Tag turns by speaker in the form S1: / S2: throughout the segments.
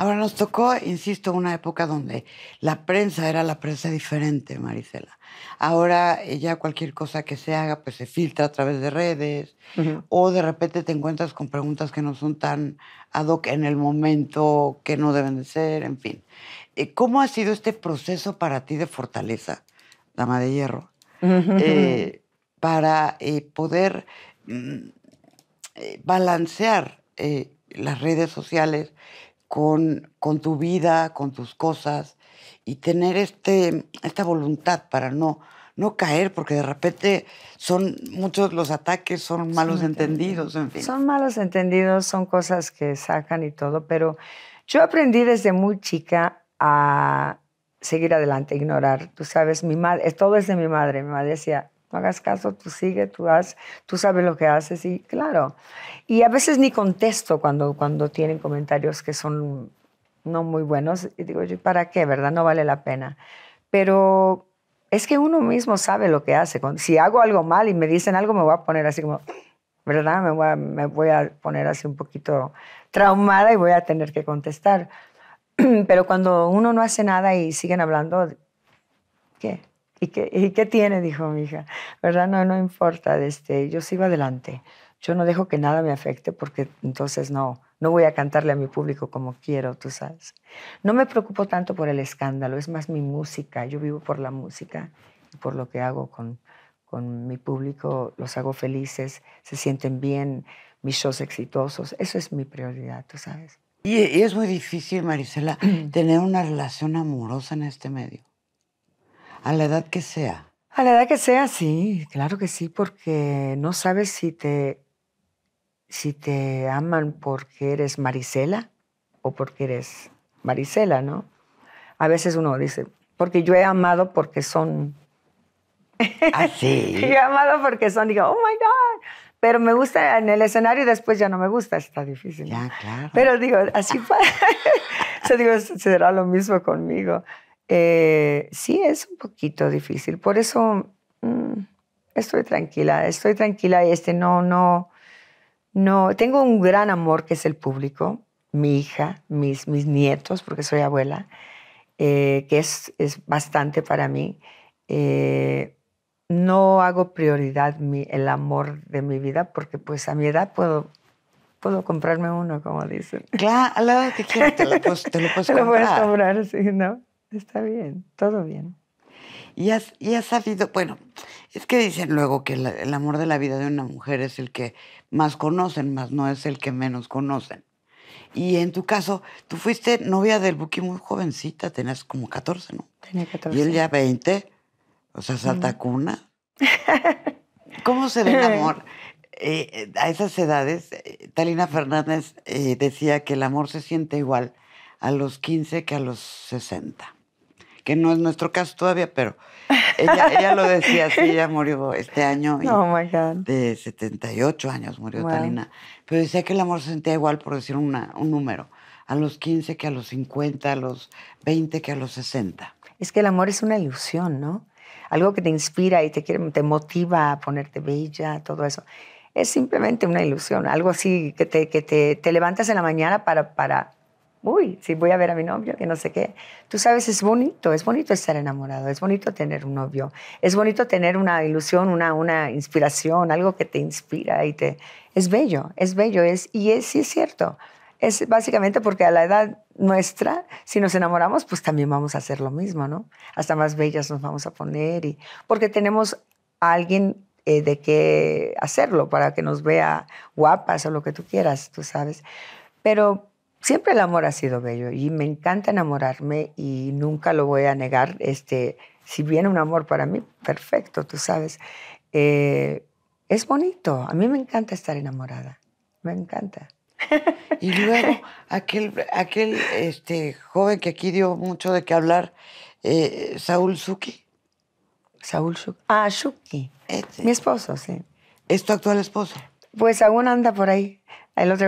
S1: Ahora nos tocó, insisto, una época donde la prensa era la prensa diferente, Marisela. Ahora eh, ya cualquier cosa que se haga, pues se filtra a través de redes o de repente te encuentras con preguntas que no son tan ad hoc en el momento, que no deben de ser, en fin. Eh, ¿Cómo ha sido este proceso para ti de fortaleza, dama de hierro, eh, para poder mm, balancear las redes sociales, con, tu vida, con tus cosas y tener este, esta voluntad para no, no caer, porque de repente son muchos los ataques, son malos entendidos, en fin.
S2: Son malos entendidos, son cosas que sacan y todo, pero yo aprendí desde muy chica a seguir adelante, ignorar. Tú sabes, mi madre, eh, todo es de mi madre. Mi madre decía, no hagas caso, tú sigue, tú haz, tú sabes lo que haces y claro. Y a veces ni contesto cuando, cuando tienen comentarios que son no muy buenos. Y digo, ¿para qué, verdad? No vale la pena. Pero es que uno mismo sabe lo que hace. Si hago algo mal y me dicen algo, me voy a poner así como, ¿verdad? Me voy a, me voy a poner así un poquito traumada y voy a tener que contestar. Pero cuando uno no hace nada y siguen hablando, ¿qué? ¿Y qué, tiene? Dijo mi hija. ¿Verdad? No, no importa. Este, yo sigo adelante. Yo no dejo que nada me afecte porque entonces no, no voy a cantarle a mi público como quiero, tú sabes. No me preocupo tanto por el escándalo, es más mi música. Yo vivo por la música y por lo que hago con, con mi público. Los hago felices, se
S1: sienten bien, mis
S2: shows exitosos. Eso es mi prioridad, tú sabes.
S1: Y, es muy difícil, Marisela, tener una relación amorosa en este medio. A la edad que sea.
S2: A la edad que sea, sí, claro que sí, porque no sabes si te, si te aman porque eres Marisela o porque eres Marisela, ¿no? A veces uno dice, porque yo he amado porque son... Así. Ah, yo he amado porque son, digo, oh my God. Pero me gusta en el escenario y después ya no me gusta, está difícil. Ya, claro. Pero digo, así se digo, será lo mismo conmigo eh, sí es un poquito difícil. Por eso mmm, estoy tranquila, estoy tranquila y este no, no, no. Tengo un gran amor que es el público, mi hija, mis, mis nietos, porque soy abuela, eh, que es, es, bastante para mí. Eh, no hago prioridad mi, el amor de mi vida porque pues a mi edad puedo puedo comprarme uno, como dicen.
S1: Claro, la lado que quieras, te lo puedes, te te comprar. Lo puedes
S2: comprar, sí, ¿no? está bien, todo bien.
S1: Y has, y has sabido, bueno, es que dicen luego que el amor de la vida de una mujer es el que más conocen, más no es el que menos conocen. Y en tu caso, tú fuiste novia del Buki muy jovencita, tenías como 14, ¿no? Tenía 14. Y él ya 20, o sea, salta mm. cuna. ¿Cómo se ve el amor? Eh, a esas edades, Talina Fernández eh, decía que el amor se siente igual a los 15 que a los 60 que no es nuestro caso todavía, pero ella, lo decía sí ella murió este año. Oh de 78 años murió Talina. Pero decía que el amor se sentía igual, por decir un número, a los 15 que a los 50, a los 20 que a los 60.
S2: Es que el amor es una ilusión, ¿no? Algo que te inspira y te, te motiva a ponerte bella, todo eso. Es simplemente una ilusión, algo así que te, que te, te levantas en la mañana para, para uy, si voy a ver a mi novio, que no sé qué. Tú sabes, es bonito, es bonito estar enamorado, es bonito tener un novio, es bonito tener una ilusión, una, una inspiración, algo que te inspira y te... Es bello, es bello, es, y es, sí es cierto. Es básicamente porque a la edad nuestra, si nos enamoramos, pues también vamos a hacer lo mismo, ¿no? Hasta más bellas nos vamos a poner y... Porque tenemos a alguien eh, de qué hacerlo, para que nos vea guapas o lo que tú quieras, tú sabes. Pero siempre el amor ha sido bello y me encanta enamorarme y nunca lo voy a negar. Este, si viene un amor para mí, perfecto, tú sabes. Eh, es bonito, a mí me encanta estar enamorada, me encanta.
S1: Y luego, aquel, aquel este, joven que aquí dio mucho de qué hablar, eh, Saúl Suki. Saúl Suki. Ah, Suki. Este. Mi esposo, sí. ¿Es tu actual esposo?
S2: Pues aún anda por ahí. El otro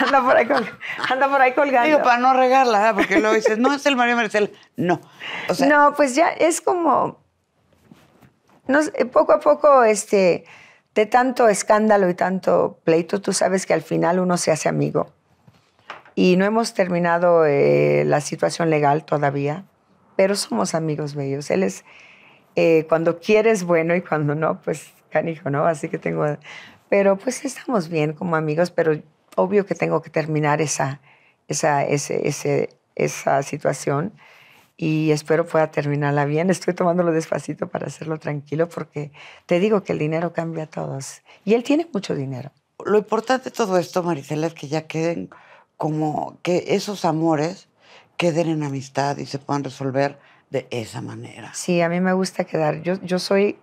S2: anda
S1: por ahí, colgando. Digo, para no regarla, porque luego dices, no es el Mario Marcela. No.
S2: no, pues ya es como. No, poco a poco, este, de tanto escándalo y tanto pleito, tú sabes que al final uno se hace amigo. Y no hemos terminado eh, la situación legal todavía, pero somos amigos bellos. Él es, eh, cuando quieres, bueno, y cuando no, pues canijo, ¿no? Así que tengo. Pero pues estamos bien como amigos, pero obvio que tengo que terminar esa, esa, ese, esa situación y espero pueda terminarla bien. Estoy tomándolo despacito para hacerlo tranquilo porque te digo que el dinero cambia a todos y él tiene mucho
S1: dinero. Lo importante de todo esto, Maricela, es que ya queden como que esos amores queden en amistad y se puedan resolver de esa manera. Sí, a mí me
S2: gusta quedar. Yo, yo soy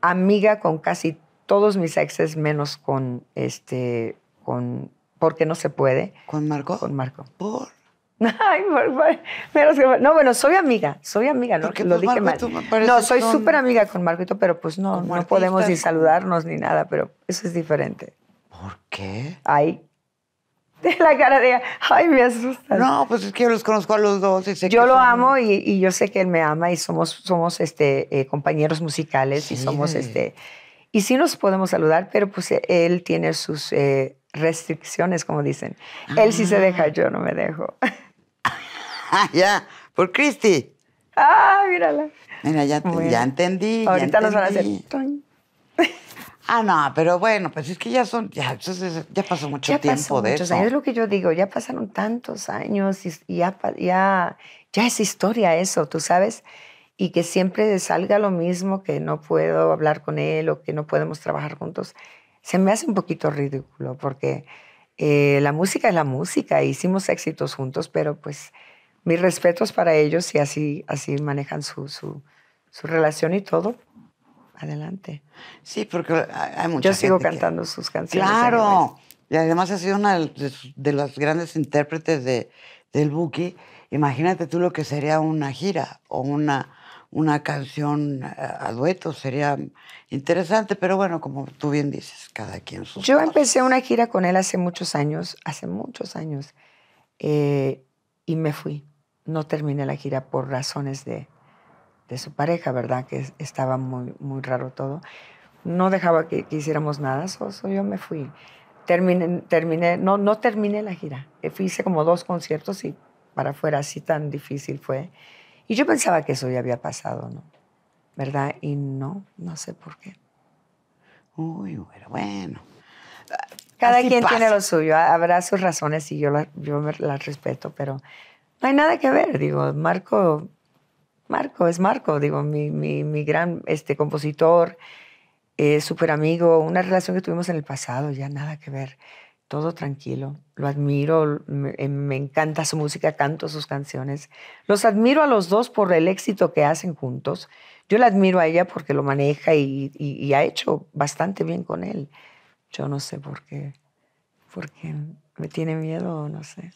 S2: amiga con casi todos mis exes, menos con este con porque no se puede. ¿Con Marco? Con Marco. ¿Por? Ay, no, bueno, soy amiga, soy amiga, lo, lo dije mal. No, soy súper amiga con Marcoito pero pues no, no podemos ni saludarnos ni nada, pero eso es diferente.
S1: ¿Por qué?
S2: Ay, la cara de Ay, me asusta. No, pues es que yo los conozco a los dos. Y yo lo amo y, yo sé que él me ama y somos, somos este, eh, compañeros musicales y somos este. Y sí nos podemos saludar, pero pues él tiene sus eh, restricciones, como dicen. Él sí se ah. deja, yo no me dejo.
S1: Ah, ya, por Cristi. Ah, mírala. Mira, ya, ya entendí. Ahorita nos van a hacer. Ah, no, pero bueno, pues es que ya son, ya, ya pasó mucho tiempo de eso. es
S2: lo que yo digo, ya pasaron tantos años y, ya, ya, ya es historia eso, tú sabes, y que siempre salga lo mismo, que no puedo hablar con él o que no podemos trabajar juntos se me hace un poquito ridículo porque eh, la música es la música, hicimos éxitos juntos, pero pues mis respetos para ellos y así, así manejan su, su, su relación y todo. Adelante.
S1: Sí, porque hay mucha Yo sigo
S2: cantando sus canciones. Claro.
S1: Y además ha sido una de, las grandes intérpretes de, del Buki. Imagínate tú lo que sería una gira o una una canción a dueto sería interesante, pero bueno, como tú bien dices, cada quien su.
S2: Yo empecé una gira con él hace muchos años, hace muchos años,
S1: eh,
S2: y me fui. No terminé la gira por razones de, de su pareja, ¿verdad? Que estaba muy, muy raro todo. No dejaba que, hiciéramos nada, so, yo me fui. Terminé, terminé, no, no terminé la gira. Eh, hice como dos conciertos y para afuera así tan difícil fue. Y yo pensaba que eso ya había pasado, ¿no? ¿Verdad? Y no, no sé por qué.
S1: Uy, bueno, bueno.
S2: Cada quien tiene lo suyo, habrá sus razones y yo, las respeto, pero no hay nada que ver, digo, Marco, Marco es Marco, digo, mi, gran este, compositor, eh, súper amigo, una relación que tuvimos en el pasado, ya nada que ver todo tranquilo. Lo admiro, eh, me, encanta su música, canto sus canciones. Los admiro a los dos por el éxito que hacen juntos. Yo la admiro a ella porque lo maneja y, ha hecho bastante bien con él. Yo no sé por qué, porque me tiene miedo, no sé.